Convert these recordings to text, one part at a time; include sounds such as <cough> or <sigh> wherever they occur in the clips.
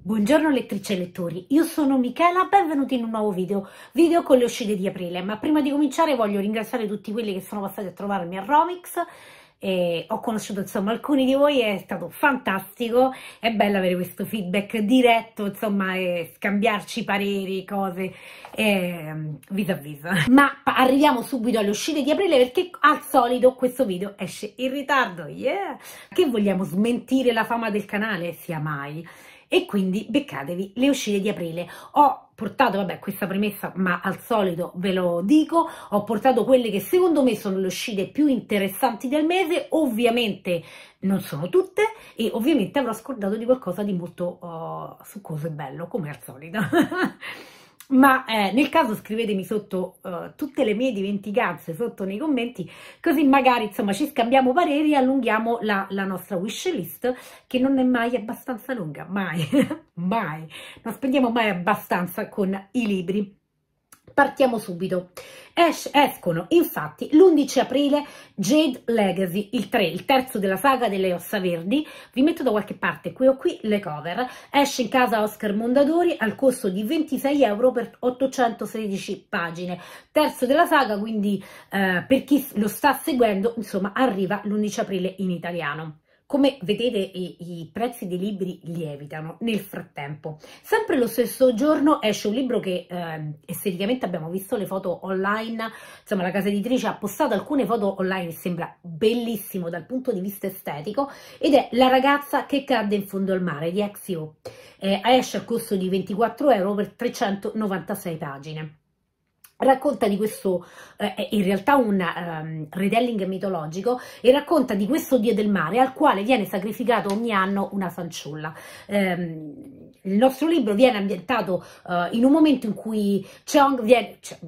Buongiorno lettrici e lettori, io sono Michela, benvenuti in un nuovo video, video con le uscite di aprile, ma prima di cominciare voglio ringraziare tutti quelli che sono passati a trovarmi a Romix, e ho conosciuto insomma alcuni di voi è stato fantastico è bello avere questo feedback diretto insomma e scambiarci pareri cose e, ehm, vis a vis ma arriviamo subito alle uscite di aprile perché al solito questo video esce in ritardo yeah! che vogliamo smentire la fama del canale sia mai e quindi beccatevi le uscite di aprile. Ho portato, vabbè, questa premessa, ma al solito ve lo dico, ho portato quelle che secondo me sono le uscite più interessanti del mese, ovviamente non sono tutte e ovviamente avrò scordato di qualcosa di molto uh, succoso e bello, come al solito. <laughs> ma eh, nel caso scrivetemi sotto uh, tutte le mie dimenticanze sotto nei commenti così magari insomma ci scambiamo pareri e allunghiamo la, la nostra wish list che non è mai abbastanza lunga mai <laughs> mai non spendiamo mai abbastanza con i libri Partiamo subito. Es escono infatti l'11 aprile Jade Legacy, il 3, il terzo della saga delle ossa verdi. Vi metto da qualche parte qui o qui le cover. Esce in casa Oscar Mondadori al costo di 26 euro per 816 pagine. Terzo della saga, quindi eh, per chi lo sta seguendo, insomma, arriva l'11 aprile in italiano. Come vedete i, i, prezzi dei libri lievitano nel frattempo. Sempre lo stesso giorno esce un libro che eh, esteticamente abbiamo visto le foto online, insomma la casa editrice ha postato alcune foto online, sembra bellissimo dal punto di vista estetico, ed è La ragazza che cadde in fondo al mare di Axio. Eh, esce a costo di 24 euro per 396 pagine racconta di questo, eh, eh in realtà un um, retelling mitologico, e racconta di questo dio del mare al quale viene sacrificato ogni anno una fanciulla. Um, il nostro libro viene ambientato uh, in un momento in cui Cheong viene... Cioè,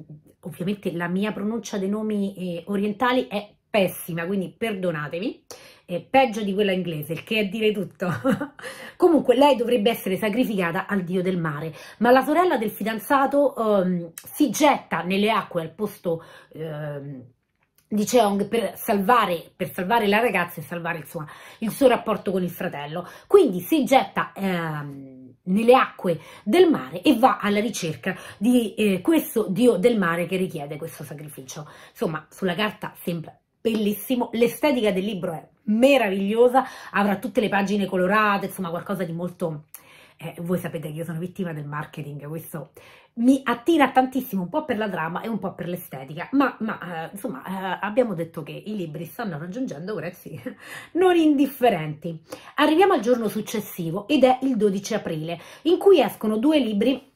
ovviamente la mia pronuncia dei nomi eh, orientali è pessima, quindi perdonatemi, è eh, peggio di quella inglese, il che è dire tutto. <laughs> Comunque lei dovrebbe essere sacrificata al dio del mare, ma la sorella del fidanzato um, si getta nelle acque al posto um, di Cheong per salvare, per salvare la ragazza e salvare il suo, il suo rapporto con il fratello. Quindi si getta... Um, nelle acque del mare e va alla ricerca di eh, questo dio del mare che richiede questo sacrificio. Insomma, sulla carta sembra bellissimo, l'estetica del libro è meravigliosa, avrà tutte le pagine colorate, insomma qualcosa di molto... Eh, voi sapete che io sono vittima del marketing, questo mi attira tantissimo un po' per la trama e un po' per l'estetica, ma, ma eh, insomma eh, abbiamo detto che i libri stanno raggiungendo prezzi <laughs> non indifferenti. Arriviamo al giorno successivo ed è il 12 aprile, in cui escono due libri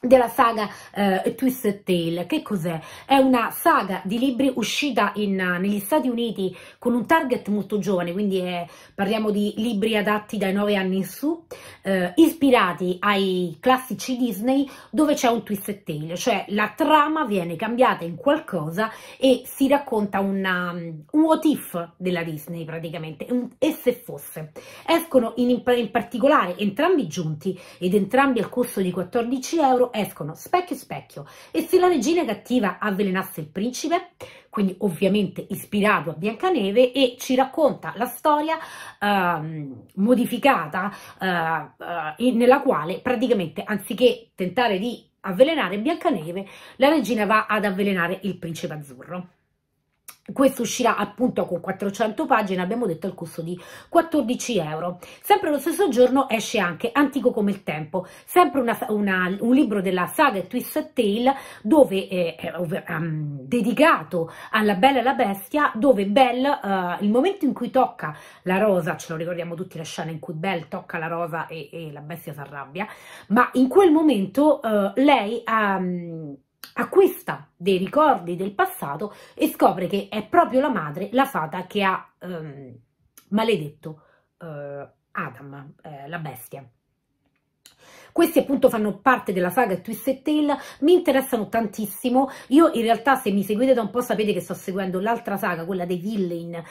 della saga eh, Twisted Tale. Che cos'è? È una saga di libri uscita in, eh, negli Stati Uniti con un target molto giovane, quindi è, parliamo di libri adatti dai 9 anni in su, eh, ispirati ai classici Disney dove c'è un Twisted Tale, cioè la trama viene cambiata in qualcosa e si racconta una, um, un what if della Disney praticamente, un, e se fosse. Escono in, in particolare entrambi giunti ed entrambi al costo di 14 euro loro escono specchio specchio. E se la regina cattiva avvelenasse il principe, quindi ovviamente ispirato a Biancaneve, e ci racconta la storia uh, modificata uh, uh, nella quale praticamente anziché tentare di avvelenare Biancaneve, la regina va ad avvelenare il principe azzurro questo uscirà appunto con 400 pagine, abbiamo detto al costo di 14 euro. Sempre lo stesso giorno esce anche Antico come il tempo, sempre una, una, un libro della saga Twisted Tale dove, eh, um, dedicato alla Bella e la Bestia, dove Belle, uh, il momento in cui tocca la rosa, ce lo ricordiamo tutti la scena in cui Belle tocca la rosa e, e la bestia si arrabbia, ma in quel momento uh, lei... Um, acquista dei ricordi del passato e scopre che è proprio la madre, la fata, che ha ehm, maledetto eh, Adam, eh, la bestia. Questi appunto fanno parte della saga Twisted Tale, mi interessano tantissimo. Io in realtà se mi seguite da un po' sapete che sto seguendo l'altra saga, quella dei villain eh,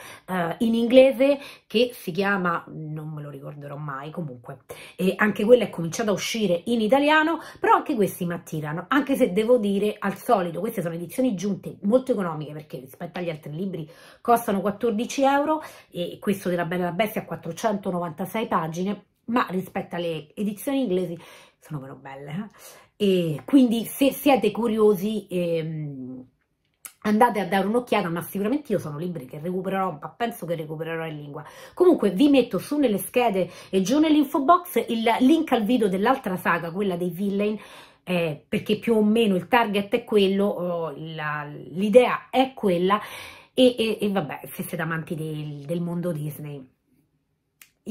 in inglese, che si chiama, non me lo ricorderò mai comunque, e anche quella è cominciata a uscire in italiano, però anche questi mi attirano, anche se devo dire al solito, queste sono edizioni giunte molto economiche perché rispetto agli altri libri costano 14 euro e questo della Bella e Bestia ha 496 pagine ma rispetto alle edizioni inglesi sono meno belle. Eh? E quindi se siete curiosi ehm, andate a dare un'occhiata, ma sicuramente io sono libri che recupererò, ma penso che recupererò in lingua. Comunque vi metto su nelle schede e giù nell'info box il link al video dell'altra saga, quella dei villain, eh, perché più o meno il target è quello, oh, l'idea è quella, e, e, e, vabbè, se siete amanti del, del mondo Disney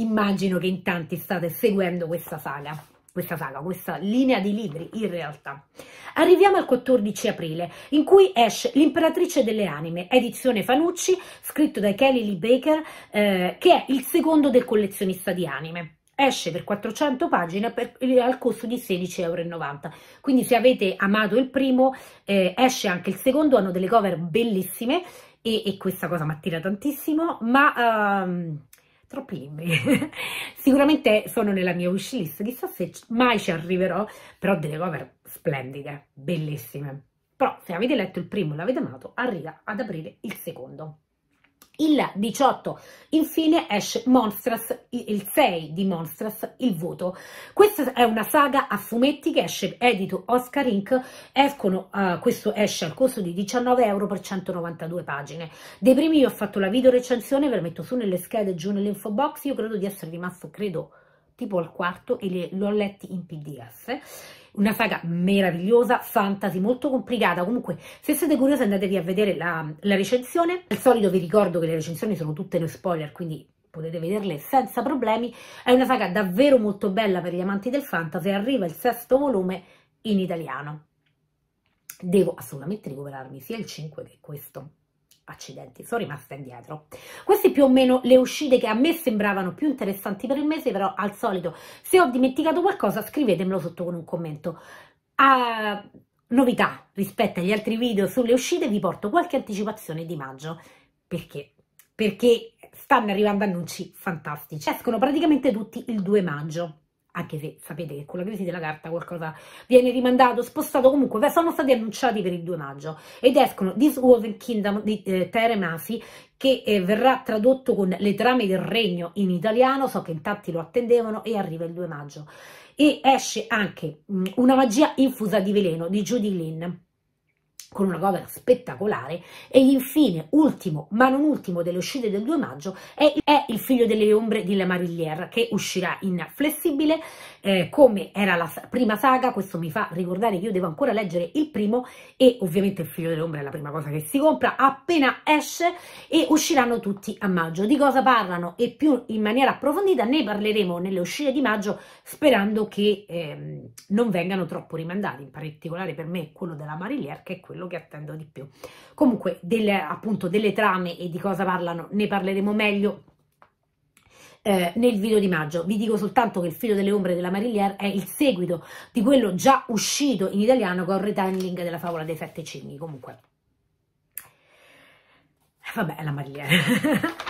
immagino che in tanti state seguendo questa saga, questa saga, questa linea di libri in realtà. Arriviamo al 14 aprile, in cui esce L'imperatrice delle anime, edizione Fanucci, scritto da Kelly Lee Baker, eh, che è il secondo del collezionista di anime esce per 400 pagine per, eh, al costo di 16,90 euro. Quindi se avete amato il primo, eh, esce anche il secondo, hanno delle cover bellissime e, e questa cosa mi attira tantissimo, ma ehm, troppi libri. <laughs> Sicuramente sono nella mia wishlist, chissà se mai ci arriverò, però delle cover splendide, bellissime. Però se avete letto il primo e l'avete amato, arriva ad aprire il secondo il 18. Infine esce Monstras, il 6 di Monstras, il voto. Questa è una saga a fumetti che esce edito Oscar Inc. Escono, uh, questo esce al costo di 19 euro per 192 pagine. Dei primi io ho fatto la video recensione, ve la metto su nelle schede, giù nell'info box. Io credo di essere rimasto, credo, tipo al quarto e li, li ho letti in pdf una saga meravigliosa, fantasy, molto complicata. Comunque, se siete curiosi andatevi a vedere la, la recensione. Al solito vi ricordo che le recensioni sono tutte no spoiler, quindi potete vederle senza problemi. È una saga davvero molto bella per gli amanti del fantasy, arriva il sesto volume in italiano. Devo assolutamente recuperarmi sia il 5 che questo accidenti, sono rimasta indietro. Queste più o meno le uscite che a me sembravano più interessanti per il mese, però al solito se ho dimenticato qualcosa scrivetemelo sotto con un commento. A ah, novità rispetto agli altri video sulle uscite vi porto qualche anticipazione di maggio, perché? Perché stanno arrivando annunci fantastici, escono praticamente tutti il 2 maggio anche se sapete che con la crisi della carta qualcosa viene rimandato, spostato, comunque sono stati annunciati per il 2 maggio ed escono This Was the Kingdom di eh, Tere Masi che eh, verrà tradotto con Le trame del regno in italiano, so che in tanti lo attendevano e arriva il 2 maggio. E esce anche mh, mm, Una magia infusa di veleno di Judy Lynn con una cover spettacolare e infine, ultimo ma non ultimo delle uscite del 2 maggio è, è Il figlio delle ombre di La Marillière che uscirà in flessibile eh, come era la prima saga, questo mi fa ricordare che io devo ancora leggere il primo e ovviamente il figlio dell'ombra è la prima cosa che si compra appena esce e usciranno tutti a maggio. Di cosa parlano e più in maniera approfondita ne parleremo nelle uscite di maggio sperando che ehm, non vengano troppo rimandati, in particolare per me quello della Marillier che è quello che attendo di più. Comunque delle, appunto delle trame e di cosa parlano ne parleremo meglio eh, nel video di maggio. Vi dico soltanto che Il filo delle ombre della Marillier è il seguito di quello già uscito in italiano con il retelling della favola dei sette cigni, comunque. Eh, vabbè, è la Marillier. <laughs>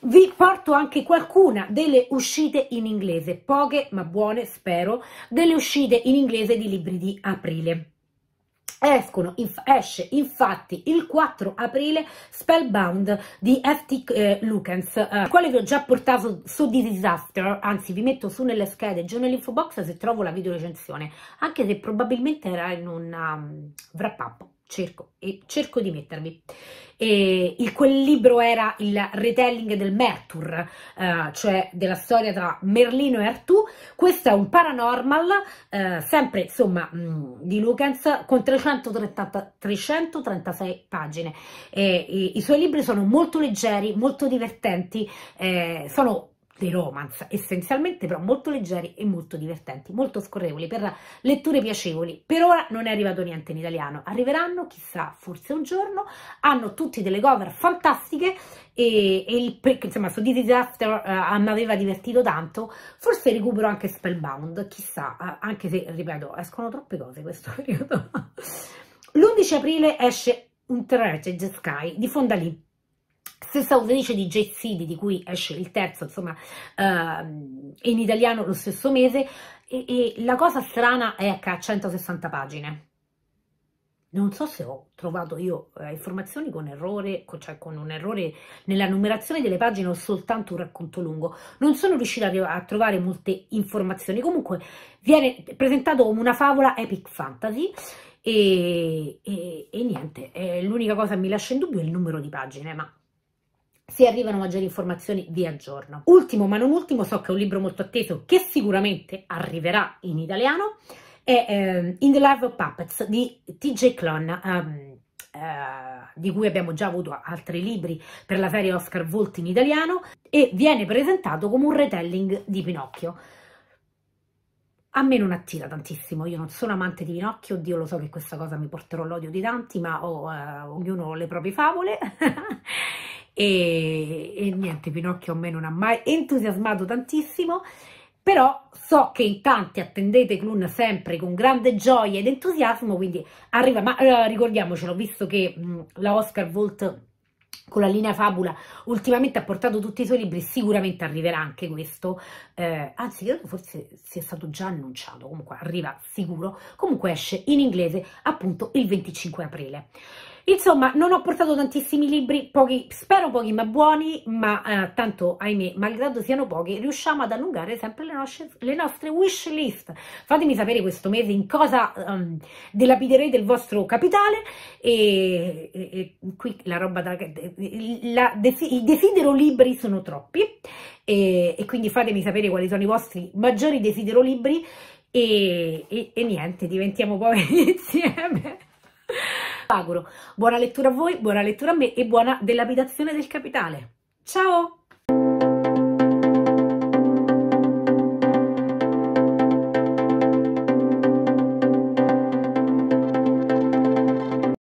Vi porto anche qualcuna delle uscite in inglese, poche ma buone spero, delle uscite in inglese di libri di aprile. Escono, inf esce infatti il 4 aprile Spellbound di F.T. Eh, Lukens, eh, quale vi ho già portato su di Disaster, anzi vi metto su nelle schede giù nell'info box se trovo la video recensione, anche se probabilmente era in un um, wrap up cerco e cerco di mettervi. E il, quel libro era il retelling del Mertur, eh, cioè della storia tra Merlino e Artù. Questo è un paranormal, eh, sempre insomma mh, mm, di Lukens, con 330, 336 pagine. E, e, I suoi libri sono molto leggeri, molto divertenti, eh, sono dei romance, essenzialmente però molto leggeri e molto divertenti, molto scorrevoli, per letture piacevoli. Per ora non è arrivato niente in italiano, arriveranno chissà, forse un giorno, hanno tutti delle cover fantastiche e, e il, insomma su This Is uh, mi aveva divertito tanto, forse recupero anche Spellbound, chissà, uh, anche se, ripeto, escono troppe cose questo <laughs> periodo. L'11 aprile esce un Tragic Sky di Fondalì Stessa autrice di Jade City, di cui esce il terzo, insomma, ehm, in italiano lo stesso mese, e, e la cosa strana è che ha 160 pagine. Non so se ho trovato io eh, informazioni con errore, con, cioè con un errore nella numerazione delle pagine o soltanto un racconto lungo. Non sono riuscita a, a trovare molte informazioni. Comunque viene presentato come una favola epic fantasy e, e, e niente, l'unica cosa che mi lascia in dubbio è il numero di pagine, ma se arrivano maggiori informazioni vi aggiorno. Ultimo ma non ultimo, so che è un libro molto atteso che sicuramente arriverà in italiano, è eh, In the Love of Puppets di TJ Clon, um, ehm, uh, eh, di cui abbiamo già avuto altri libri per la serie Oscar Volt in italiano, e viene presentato come un retelling di Pinocchio. A me non attira tantissimo, io non sono amante di Pinocchio, oddio lo so che questa cosa mi porterò l'odio di tanti, ma oh, uh, ognuno le proprie favole. <laughs> e, e niente, Pinocchio a me non ha mai entusiasmato tantissimo, però so che in tanti attendete Clun sempre con grande gioia ed entusiasmo, quindi arriva, ma eh, ricordiamocelo, visto che mh, mm, la Oscar Volt con la linea Fabula ultimamente ha portato tutti i suoi libri, sicuramente arriverà anche questo, eh, anzi credo forse sia stato già annunciato, comunque arriva sicuro, comunque esce in inglese appunto il 25 aprile. Insomma, non ho portato tantissimi libri, pochi, spero pochi ma buoni, ma eh, tanto, ahimè, malgrado siano pochi, riusciamo ad allungare sempre le, nostre, le nostre wish list. Fatemi sapere questo mese in cosa um, dilapiderete il vostro capitale e, e, e qui la roba da... La, I desidero libri sono troppi e, e quindi fatemi sapere quali sono i vostri maggiori desidero libri e, e, e, niente, diventiamo poveri <laughs> insieme auguro buona lettura a voi, buona lettura a me e buona dell'abitazione del capitale. Ciao!